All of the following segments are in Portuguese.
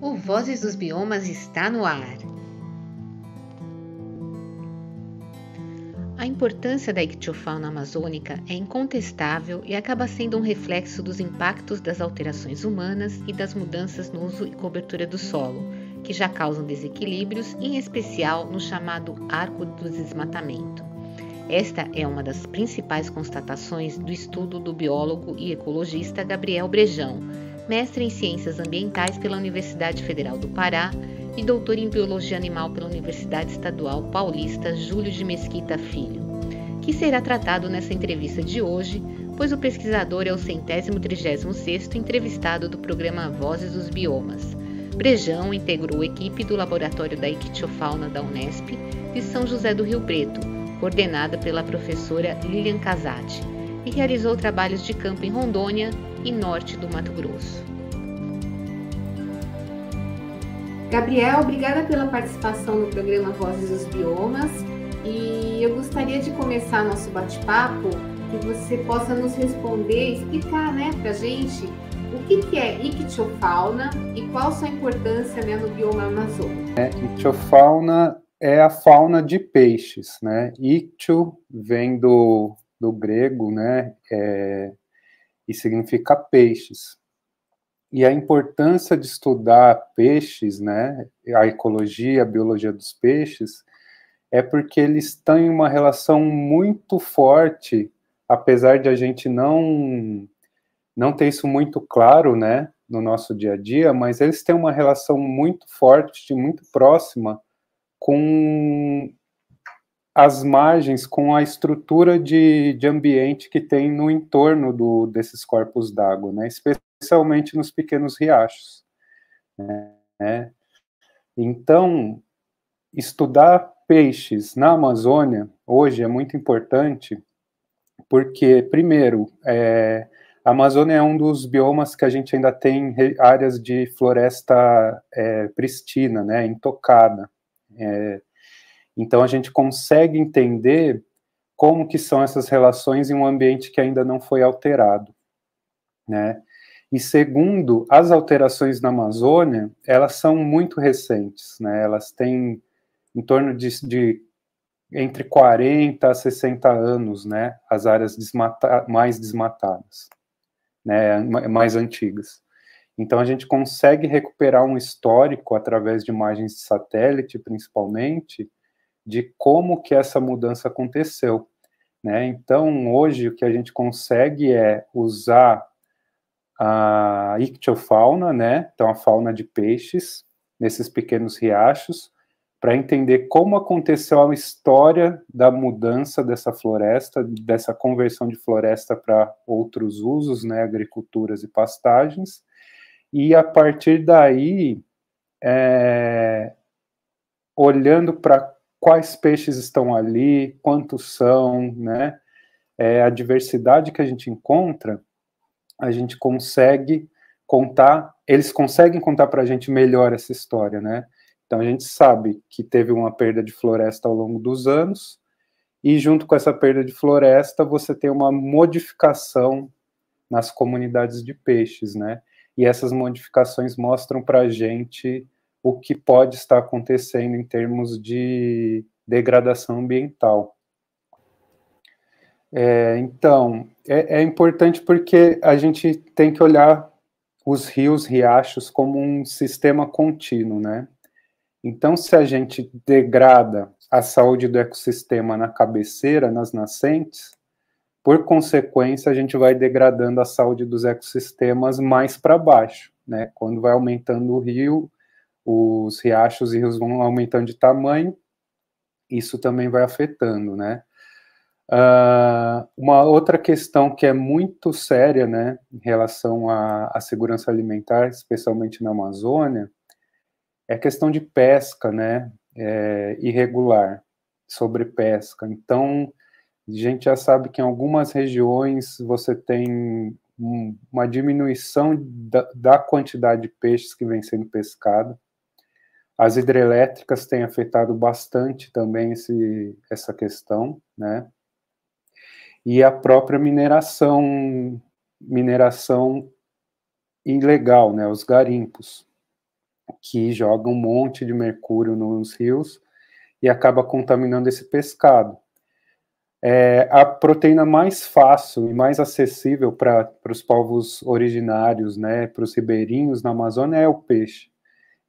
O Vozes dos Biomas está no ar. A importância da ictiofauna amazônica é incontestável e acaba sendo um reflexo dos impactos das alterações humanas e das mudanças no uso e cobertura do solo, que já causam desequilíbrios, em especial no chamado arco do desmatamento. Esta é uma das principais constatações do estudo do biólogo e ecologista Gabriel Brejão, mestre em Ciências Ambientais pela Universidade Federal do Pará e doutor em Biologia Animal pela Universidade Estadual Paulista Júlio de Mesquita Filho, que será tratado nessa entrevista de hoje, pois o pesquisador é o centésimo trigésimo sexto entrevistado do programa Vozes dos Biomas. Brejão integrou a equipe do Laboratório da Ictiofauna da Unesp de São José do Rio Preto, coordenada pela professora Lilian Casati e realizou trabalhos de campo em Rondônia e norte do Mato Grosso. Gabriel, obrigada pela participação no programa Vozes dos Biomas e eu gostaria de começar nosso bate-papo que você possa nos responder, explicar né, para a gente o que, que é ictiofauna e qual sua importância né, no bioma amazônico. É, ictiofauna é a fauna de peixes, né? Ictio vem do do grego, né, é, e significa peixes. E a importância de estudar peixes, né, a ecologia, a biologia dos peixes, é porque eles têm uma relação muito forte, apesar de a gente não não ter isso muito claro, né, no nosso dia a dia, mas eles têm uma relação muito forte, muito próxima com as margens com a estrutura de, de ambiente que tem no entorno do, desses corpos d'água, né? especialmente nos pequenos riachos. Né? Então, estudar peixes na Amazônia hoje é muito importante, porque, primeiro, é, a Amazônia é um dos biomas que a gente ainda tem áreas de floresta é, pristina, né, intocada. É, então a gente consegue entender como que são essas relações em um ambiente que ainda não foi alterado, né? E segundo, as alterações na Amazônia, elas são muito recentes, né? Elas têm em torno de, de entre 40 a 60 anos, né? As áreas desmata mais desmatadas, né? Mais antigas. Então a gente consegue recuperar um histórico através de imagens de satélite, principalmente, de como que essa mudança aconteceu. Né? Então, hoje, o que a gente consegue é usar a ictiofauna, né? então a fauna de peixes, nesses pequenos riachos, para entender como aconteceu a história da mudança dessa floresta, dessa conversão de floresta para outros usos, né, agriculturas e pastagens, e a partir daí, é, olhando para quais peixes estão ali, quantos são, né? É, a diversidade que a gente encontra, a gente consegue contar, eles conseguem contar para a gente melhor essa história, né? Então a gente sabe que teve uma perda de floresta ao longo dos anos, e junto com essa perda de floresta, você tem uma modificação nas comunidades de peixes, né? E essas modificações mostram para a gente o que pode estar acontecendo em termos de degradação ambiental. É, então, é, é, importante porque a gente tem que olhar os rios, riachos, como um sistema contínuo, né? Então, se a gente degrada a saúde do ecossistema na cabeceira, nas nascentes, por consequência, a gente vai degradando a saúde dos ecossistemas mais para baixo, né? Quando vai aumentando o rio, os riachos e rios vão aumentando de tamanho, isso também vai afetando, né? Uh, uma outra questão que é muito séria, né, em relação à, segurança alimentar, especialmente na Amazônia, é a questão de pesca, né, é, irregular, sobrepesca. Então, a gente já sabe que em algumas regiões você tem um, uma diminuição da, da quantidade de peixes que vem sendo pescado, as hidrelétricas têm afetado bastante também esse, essa questão, né? E a própria mineração, mineração ilegal, né? Os garimpos, que jogam um monte de mercúrio nos rios e acaba contaminando esse pescado. É, a proteína mais fácil e mais acessível para os povos originários, né, para os ribeirinhos na Amazônia, é o peixe.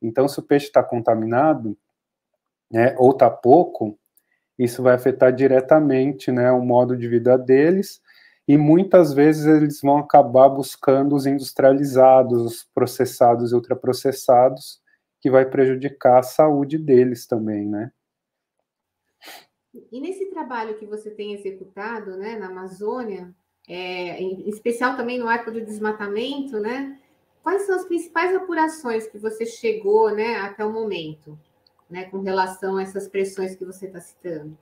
Então, se o peixe está contaminado, né, ou está pouco, isso vai afetar diretamente né, o modo de vida deles, e muitas vezes eles vão acabar buscando os industrializados, os processados e ultraprocessados, que vai prejudicar a saúde deles também, né? E nesse trabalho que você tem executado né, na Amazônia, é, em especial também no arco do desmatamento, né? Quais são as principais apurações que você chegou né, até o momento, né, com relação a essas pressões que você está citando?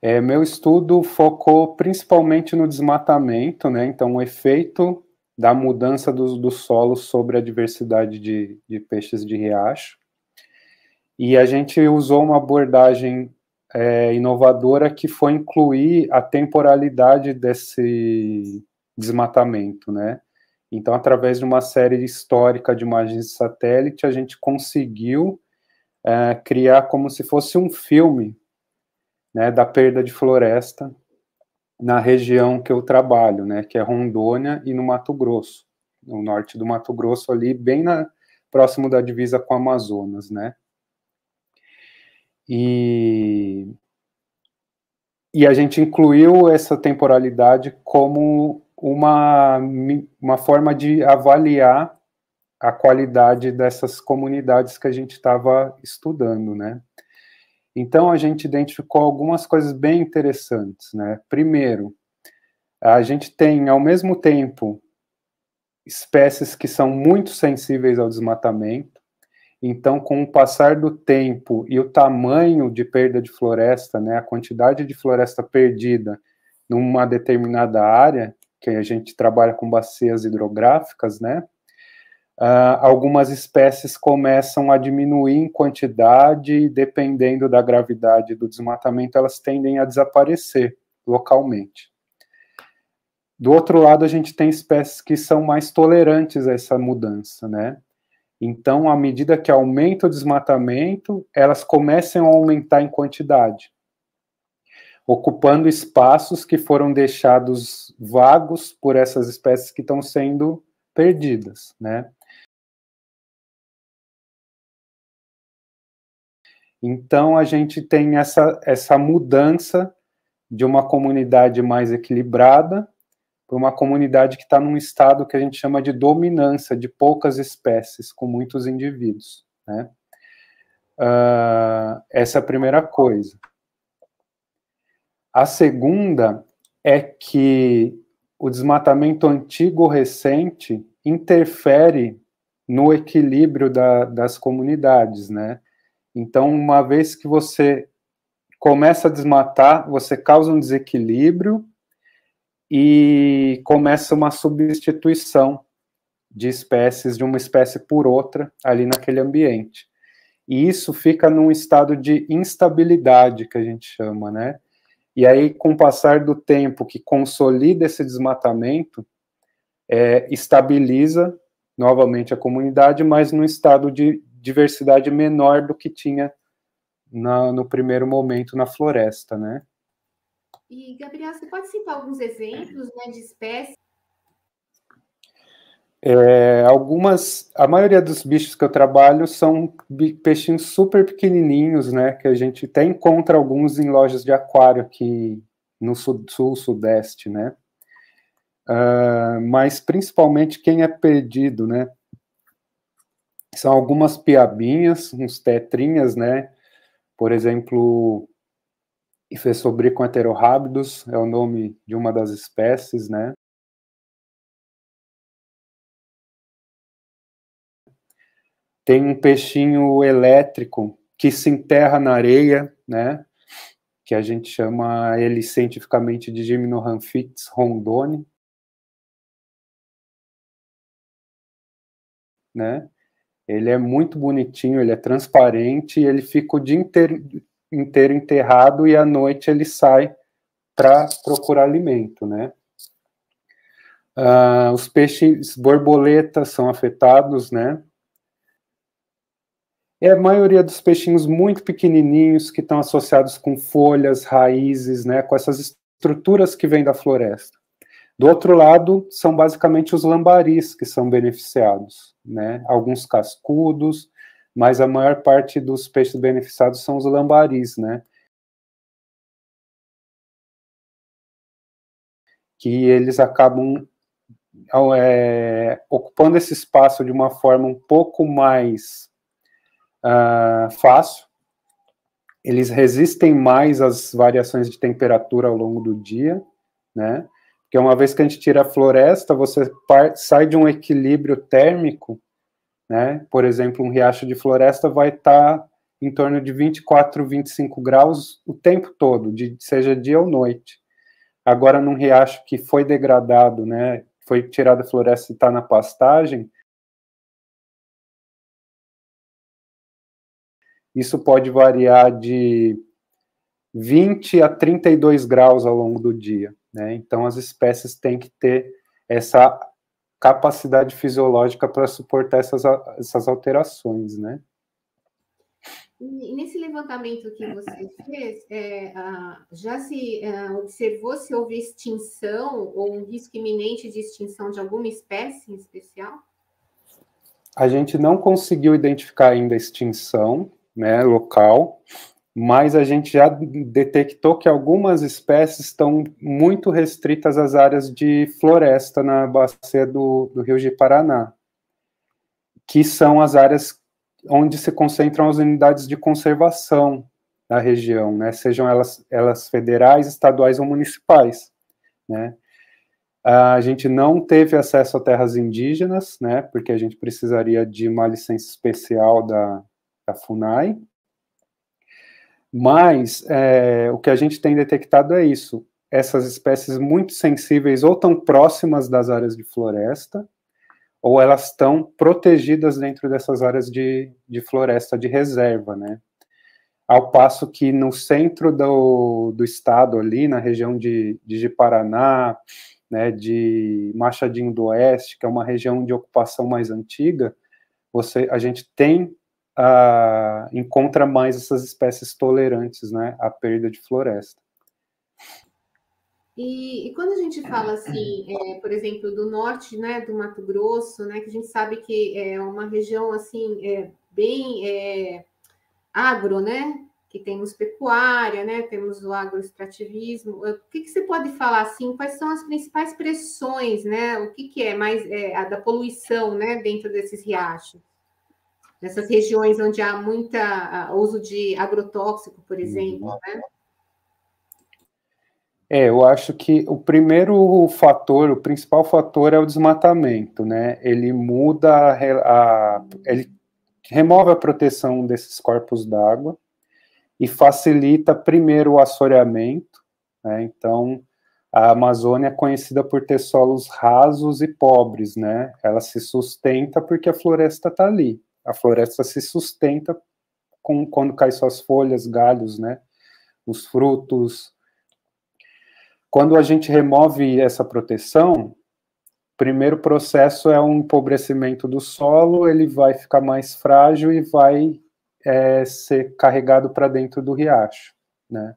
É, meu estudo focou principalmente no desmatamento, né? Então, o efeito da mudança do, do solo sobre a diversidade de, de, peixes de riacho. E a gente usou uma abordagem é, inovadora que foi incluir a temporalidade desse desmatamento, né? Então, através de uma série histórica de imagens de satélite, a gente conseguiu é, criar como se fosse um filme né, da perda de floresta na região que eu trabalho, né, que é Rondônia e no Mato Grosso, no norte do Mato Grosso, ali bem na, próximo da divisa com o Amazonas, né? E, e a gente incluiu essa temporalidade como uma, uma forma de avaliar a qualidade dessas comunidades que a gente estava estudando, né? Então, a gente identificou algumas coisas bem interessantes, né? Primeiro, a gente tem, ao mesmo tempo, espécies que são muito sensíveis ao desmatamento. Então, com o passar do tempo e o tamanho de perda de floresta, né, a quantidade de floresta perdida numa determinada área, que a gente trabalha com bacias hidrográficas, né? Uh, algumas espécies começam a diminuir em quantidade e, dependendo da gravidade do desmatamento, elas tendem a desaparecer localmente. Do outro lado, a gente tem espécies que são mais tolerantes a essa mudança, né? Então, à medida que aumenta o desmatamento, elas começam a aumentar em quantidade ocupando espaços que foram deixados vagos por essas espécies que estão sendo perdidas, né? Então a gente tem essa, essa mudança de uma comunidade mais equilibrada para uma comunidade que está num estado que a gente chama de dominância de poucas espécies com muitos indivíduos, né? Uh, essa é a primeira coisa. A segunda é que o desmatamento antigo recente interfere no equilíbrio da, das comunidades, né? Então, uma vez que você começa a desmatar, você causa um desequilíbrio e começa uma substituição de espécies, de uma espécie por outra, ali naquele ambiente. E isso fica num estado de instabilidade, que a gente chama, né? E aí, com o passar do tempo que consolida esse desmatamento, é, estabiliza novamente a comunidade, mas num estado de diversidade menor do que tinha na, no primeiro momento na floresta, né? E, Gabriel, você pode citar alguns exemplos né, de espécies é, algumas, a maioria dos bichos que eu trabalho são peixinhos super pequenininhos, né? Que a gente até encontra alguns em lojas de aquário aqui no sul, sul sudeste, né? Uh, mas principalmente quem é perdido, né? São algumas piabinhas, uns tetrinhas, né? Por exemplo, Ifesobricum heterohabidus é o nome de uma das espécies, né? Tem um peixinho elétrico que se enterra na areia, né? Que a gente chama ele cientificamente de Gymnohamphix rondoni, né? Ele é muito bonitinho, ele é transparente, ele fica o dia inteiro, inteiro enterrado e à noite ele sai para procurar alimento, né? Uh, os peixes borboletas são afetados, né? é a maioria dos peixinhos muito pequenininhos que estão associados com folhas, raízes, né, com essas estruturas que vêm da floresta. Do outro lado, são basicamente os lambaris que são beneficiados, né? Alguns cascudos, mas a maior parte dos peixes beneficiados são os lambaris, né? Que eles acabam é, ocupando esse espaço de uma forma um pouco mais ah, fácil. Eles resistem mais às variações de temperatura ao longo do dia, né? Porque uma vez que a gente tira a floresta, você sai de um equilíbrio térmico, né? Por exemplo, um riacho de floresta vai estar tá em torno de 24, 25 graus o tempo todo, de, seja dia ou noite. Agora, num riacho que foi degradado, né? Foi tirada a floresta e está na pastagem, Isso pode variar de 20 a 32 graus ao longo do dia. Né? Então, as espécies têm que ter essa capacidade fisiológica para suportar essas, essas alterações, né? E nesse levantamento que você fez, é, já se é, observou se houve extinção ou um risco iminente de extinção de alguma espécie em especial? A gente não conseguiu identificar ainda extinção, né, local, mas a gente já detectou que algumas espécies estão muito restritas às áreas de floresta na bacia do, do Rio de Paraná, que são as áreas onde se concentram as unidades de conservação da região, né, sejam elas, elas federais, estaduais ou municipais, né. A gente não teve acesso a terras indígenas, né, porque a gente precisaria de uma licença especial da, da FUNAI, mas é, o que a gente tem detectado é isso: essas espécies muito sensíveis ou estão próximas das áreas de floresta, ou elas estão protegidas dentro dessas áreas de, de floresta de reserva, né? Ao passo que no centro do, do estado, ali na região de, de, de Paraná, né, de Machadinho do Oeste, que é uma região de ocupação mais antiga, você, a gente tem uh, encontra mais essas espécies tolerantes né, à perda de floresta. E, e quando a gente fala assim, é, por exemplo, do norte, né, do Mato Grosso, né, que a gente sabe que é uma região assim é, bem é, agro, né, que temos pecuária, né, temos o agroextrativismo. O que, que, você pode falar assim? Quais são as principais pressões, né? O que, que é mais é, a da poluição, né, dentro desses riachos? nessas regiões onde há muita uh, uso de agrotóxico, por uhum. exemplo, uhum. né? É, eu acho que o primeiro fator, o principal fator é o desmatamento, né? Ele muda a, a ele remove a proteção desses corpos d'água e facilita primeiro o assoreamento, né? Então, a Amazônia é conhecida por ter solos rasos e pobres, né? Ela se sustenta porque a floresta está ali a floresta se sustenta com, quando cai suas folhas, galhos, né? Os frutos. Quando a gente remove essa proteção, primeiro processo é um empobrecimento do solo, ele vai ficar mais frágil e vai é, ser carregado para dentro do riacho, né?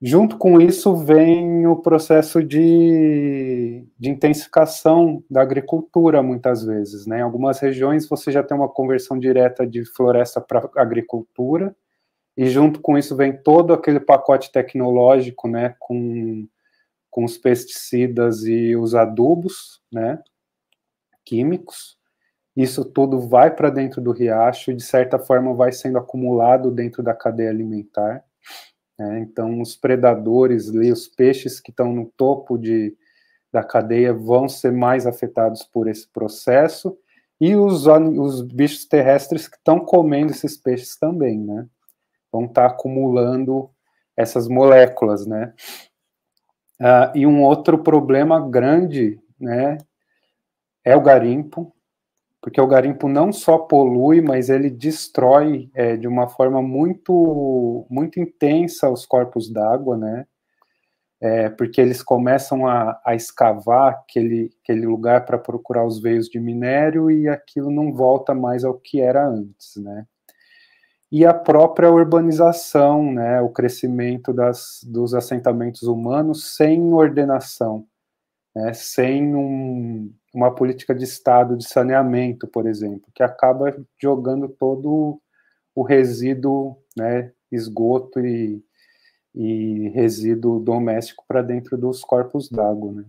Junto com isso vem o processo de, de intensificação da agricultura, muitas vezes. Né? Em algumas regiões você já tem uma conversão direta de floresta para agricultura, e junto com isso vem todo aquele pacote tecnológico, né, com, com os pesticidas e os adubos, né, químicos. Isso tudo vai para dentro do riacho e, de certa forma, vai sendo acumulado dentro da cadeia alimentar. Né? Então, os predadores os peixes que estão no topo de, da cadeia vão ser mais afetados por esse processo e os, os bichos terrestres que estão comendo esses peixes também, né? Vão estar tá acumulando essas moléculas, né? Ah, e um outro problema grande, né, é o garimpo, porque o garimpo não só polui, mas ele destrói é, de uma forma muito, muito intensa os corpos d'água, né? É, porque eles começam a, a, escavar aquele, aquele lugar para procurar os veios de minério e aquilo não volta mais ao que era antes, né? E a própria urbanização, né? O crescimento das, dos assentamentos humanos sem ordenação, né? sem um, uma política de Estado de saneamento, por exemplo, que acaba jogando todo o resíduo, né, esgoto e, e resíduo doméstico para dentro dos corpos d'água. Né?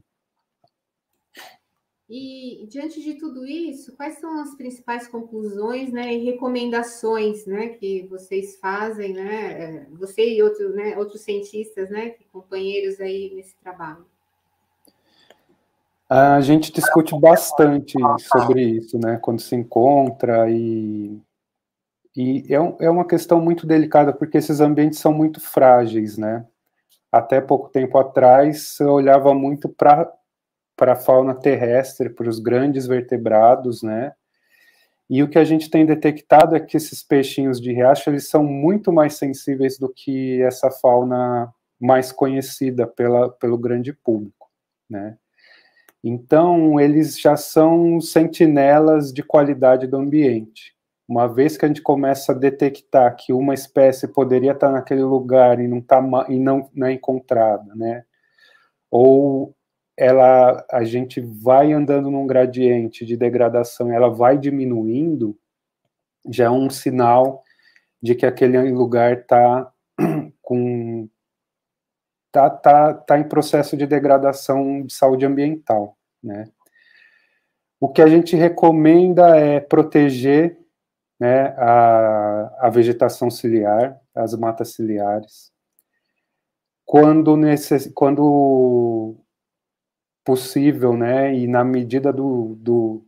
E diante de tudo isso, quais são as principais conclusões né, e recomendações né, que vocês fazem, né, é, você e outro, né, outros cientistas, né, companheiros aí nesse trabalho? A gente discute bastante sobre isso, né? Quando se encontra e e é, um, é uma questão muito delicada porque esses ambientes são muito frágeis, né? Até pouco tempo atrás eu olhava muito para para a fauna terrestre, para os grandes vertebrados, né? E o que a gente tem detectado é que esses peixinhos de riacho eles são muito mais sensíveis do que essa fauna mais conhecida pela, pelo grande público, né? Então, eles já são sentinelas de qualidade do ambiente. Uma vez que a gente começa a detectar que uma espécie poderia estar naquele lugar e não, tá, e não, não é encontrada, né? Ou ela, a gente vai andando num gradiente de degradação, ela vai diminuindo, já é um sinal de que aquele lugar está com está tá, tá em processo de degradação de saúde ambiental. Né? O que a gente recomenda é proteger né, a, a vegetação ciliar, as matas ciliares. Quando, necess, quando possível, né, e na medida do, do,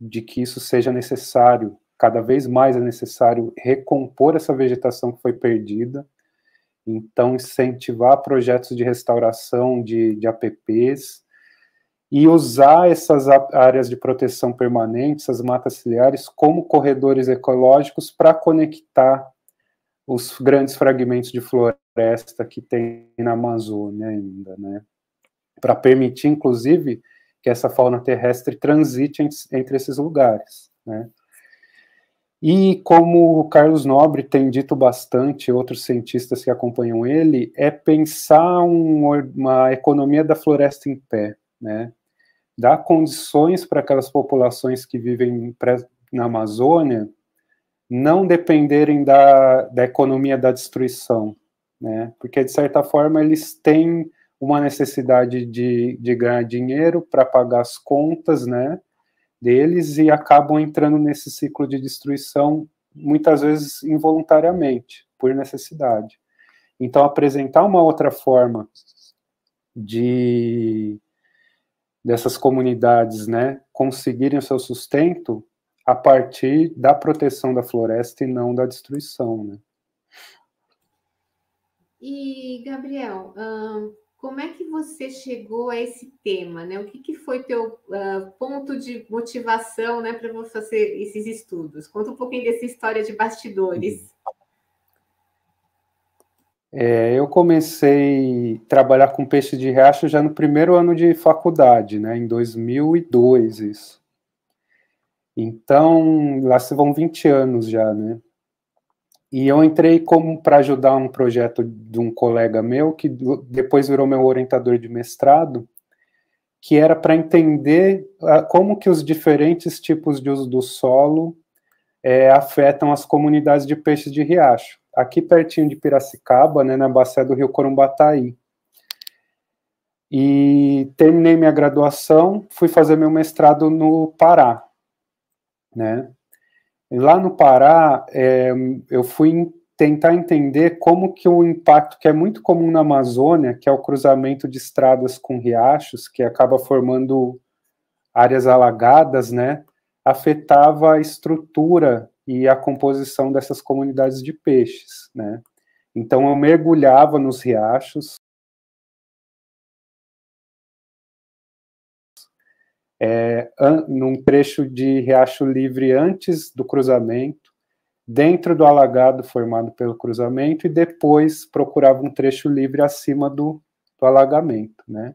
de que isso seja necessário, cada vez mais é necessário recompor essa vegetação que foi perdida então, incentivar projetos de restauração de, de APPs e usar essas áreas de proteção permanente, essas matas ciliares, como corredores ecológicos para conectar os grandes fragmentos de floresta que tem na Amazônia ainda, né? Para permitir, inclusive, que essa fauna terrestre transite entre esses lugares, né? E como o Carlos Nobre tem dito bastante, outros cientistas que acompanham ele, é pensar um, uma economia da floresta em pé, né? Dar condições para aquelas populações que vivem na Amazônia não dependerem da, da economia da destruição, né? Porque, de certa forma, eles têm uma necessidade de, de ganhar dinheiro para pagar as contas, né? deles e acabam entrando nesse ciclo de destruição, muitas vezes involuntariamente, por necessidade. Então, apresentar uma outra forma de dessas comunidades, né, conseguirem o seu sustento a partir da proteção da floresta e não da destruição, né? E Gabriel, como é que você chegou a esse tema, né? O que, que foi teu uh, ponto de motivação, né, para você fazer esses estudos? Conta um pouquinho dessa história de bastidores. É, eu comecei a trabalhar com peixe de riacho já no primeiro ano de faculdade, né, em 2002 isso. Então, lá se vão 20 anos já, né? E eu entrei como para ajudar um projeto de um colega meu, que depois virou meu orientador de mestrado, que era para entender ah, como que os diferentes tipos de uso do solo é, afetam as comunidades de peixes de riacho. Aqui pertinho de Piracicaba, né, na bacia do rio Corumbataí. E terminei minha graduação, fui fazer meu mestrado no Pará, né? Lá no Pará, é, eu fui tentar entender como que o impacto que é muito comum na Amazônia, que é o cruzamento de estradas com riachos, que acaba formando áreas alagadas, né, afetava a estrutura e a composição dessas comunidades de peixes, né? Então eu mergulhava nos riachos, é, num trecho de riacho livre antes do cruzamento, dentro do alagado formado pelo cruzamento e depois procurava um trecho livre acima do, do alagamento, né?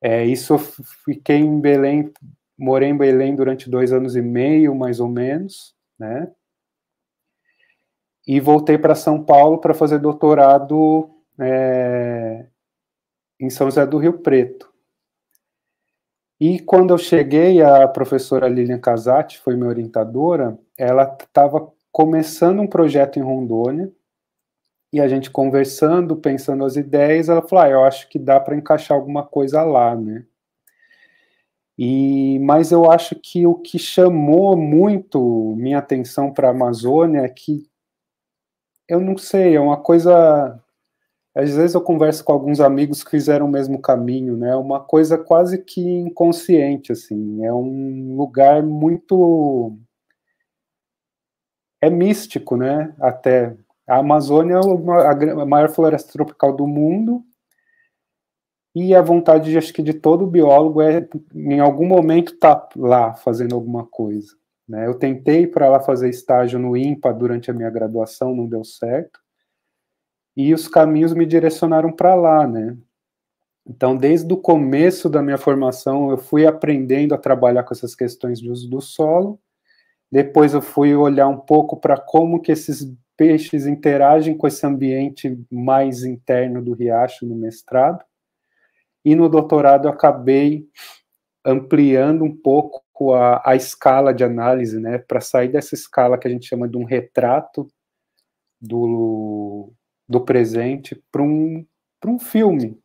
É, isso eu fiquei em Belém, morei em Belém durante dois anos e meio, mais ou menos, né? E voltei para São Paulo para fazer doutorado é, em São José do Rio Preto. E quando eu cheguei, a professora Lilian Casati foi minha orientadora, ela estava começando um projeto em Rondônia, e a gente conversando, pensando as ideias, ela falou: ah, eu acho que dá para encaixar alguma coisa lá, né? E, mas eu acho que o que chamou muito minha atenção para a Amazônia é que eu não sei, é uma coisa às vezes eu converso com alguns amigos que fizeram o mesmo caminho, né? Uma coisa quase que inconsciente, assim. É um lugar muito. É místico, né? Até. A Amazônia é a maior floresta tropical do mundo, e a vontade, acho que, de todo biólogo é, em algum momento, estar tá lá fazendo alguma coisa. Né? Eu tentei para lá fazer estágio no INPA durante a minha graduação, não deu certo e os caminhos me direcionaram para lá, né? Então, desde o começo da minha formação, eu fui aprendendo a trabalhar com essas questões de uso do solo. Depois eu fui olhar um pouco para como que esses peixes interagem com esse ambiente mais interno do riacho no mestrado. E no doutorado eu acabei ampliando um pouco a, a escala de análise, né, para sair dessa escala que a gente chama de um retrato do do presente para um, um filme,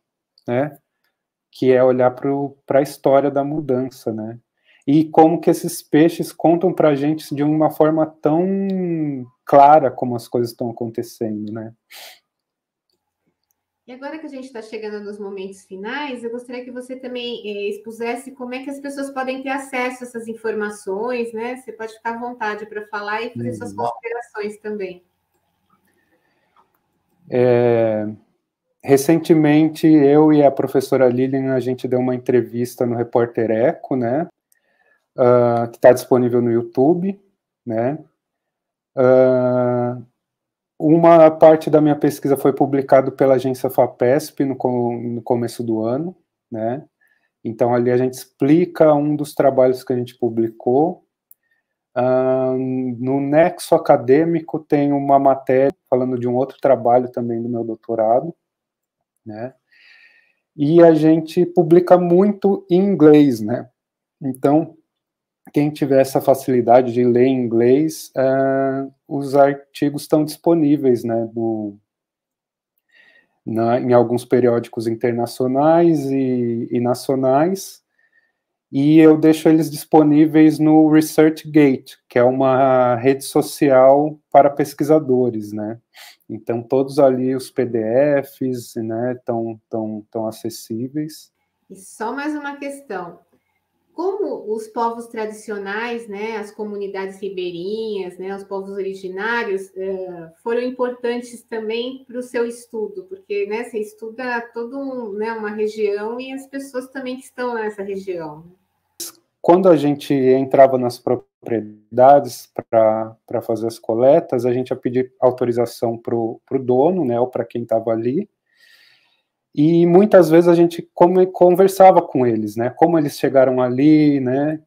né? Que é olhar para a história da mudança, né? E como que esses peixes contam para a gente de uma forma tão clara como as coisas estão acontecendo, né? E agora que a gente está chegando nos momentos finais, eu gostaria que você também eh, expusesse como é que as pessoas podem ter acesso a essas informações, né? Você pode ficar à vontade para falar e fazer hum. suas uhum. considerações também. É, recentemente, eu e a professora Lilian, a gente deu uma entrevista no Repórter Eco, né? Uh, que está disponível no YouTube, né? Uh, uma parte da minha pesquisa foi publicado pela agência FAPESP no, no começo do ano, né? Então ali a gente explica um dos trabalhos que a gente publicou. Uh, anexo acadêmico tem uma matéria falando de um outro trabalho também do meu doutorado, né? E a gente publica muito em inglês, né? Então, quem tiver essa facilidade de ler em inglês, uh, os artigos estão disponíveis, né? No, na, em alguns periódicos internacionais e, e nacionais, e eu deixo eles disponíveis no ResearchGate, que é uma rede social para pesquisadores, né? Então todos ali os PDFs, né, tão tão tão acessíveis. E só mais uma questão. Como os povos tradicionais, né, as comunidades ribeirinhas, né, os povos originários eh, foram importantes também para o seu estudo, porque né, você estuda toda um, né, uma região e as pessoas também que estão nessa região. Né? quando a gente entrava nas propriedades para fazer as coletas, a gente ia pedir autorização para o dono, né, ou para quem estava ali, e muitas vezes a gente conversava com eles, né, como eles chegaram ali, né,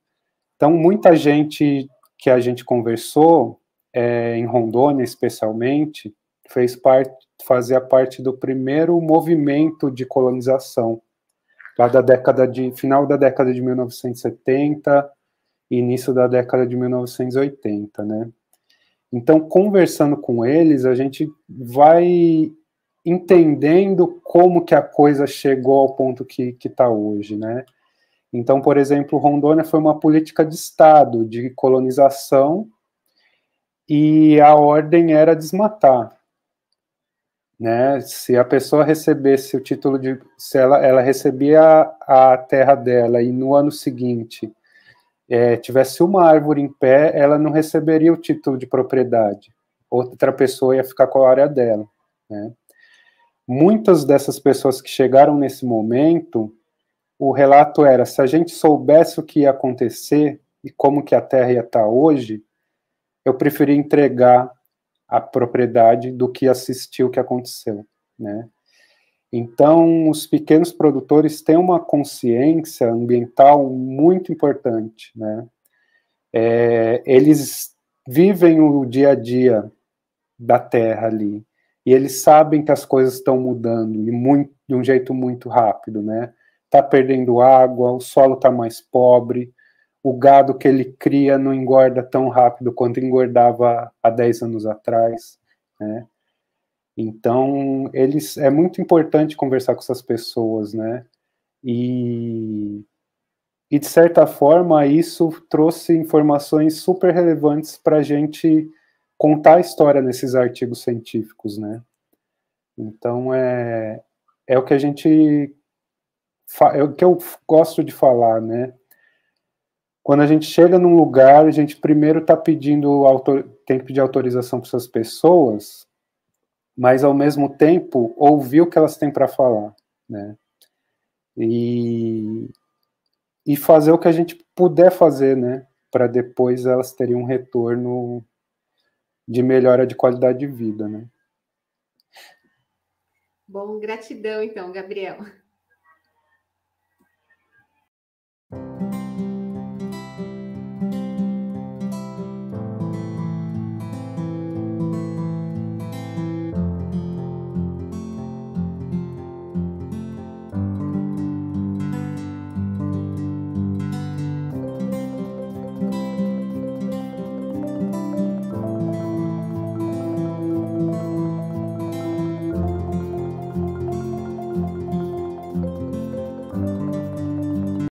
então muita gente que a gente conversou, é, em Rondônia especialmente, fez parte, fazia parte do primeiro movimento de colonização, lá da década de final da década de 1970 início da década de 1980, né? Então, conversando com eles, a gente vai entendendo como que a coisa chegou ao ponto que está hoje, né? Então, por exemplo, Rondônia foi uma política de Estado, de colonização, e a ordem era desmatar né? Se a pessoa recebesse o título de, se ela, ela recebia a, a terra dela e no ano seguinte é, tivesse uma árvore em pé, ela não receberia o título de propriedade. Outra pessoa ia ficar com a área dela, né? Muitas dessas pessoas que chegaram nesse momento, o relato era: se a gente soubesse o que ia acontecer e como que a Terra ia estar tá hoje, eu preferia entregar a propriedade do que assistiu que aconteceu, né? Então, os pequenos produtores têm uma consciência ambiental muito importante, né? É, eles vivem o dia a dia da terra ali e eles sabem que as coisas estão mudando e muito, de um jeito muito rápido, né? Tá perdendo água, o solo está mais pobre, o gado que ele cria não engorda tão rápido quanto engordava há 10 anos atrás, né? Então, eles é muito importante conversar com essas pessoas, né? E e de certa forma isso trouxe informações super relevantes para a gente contar a história nesses artigos científicos, né? Então é é o que a gente é o que eu gosto de falar, né? quando a gente chega num lugar, a gente primeiro está pedindo, tem que pedir autorização para essas pessoas, mas ao mesmo tempo ouvir o que elas têm para falar, né? E, e fazer o que a gente puder fazer, né? Para depois elas terem um retorno de melhora de qualidade de vida, né? Bom, gratidão então, Gabriel.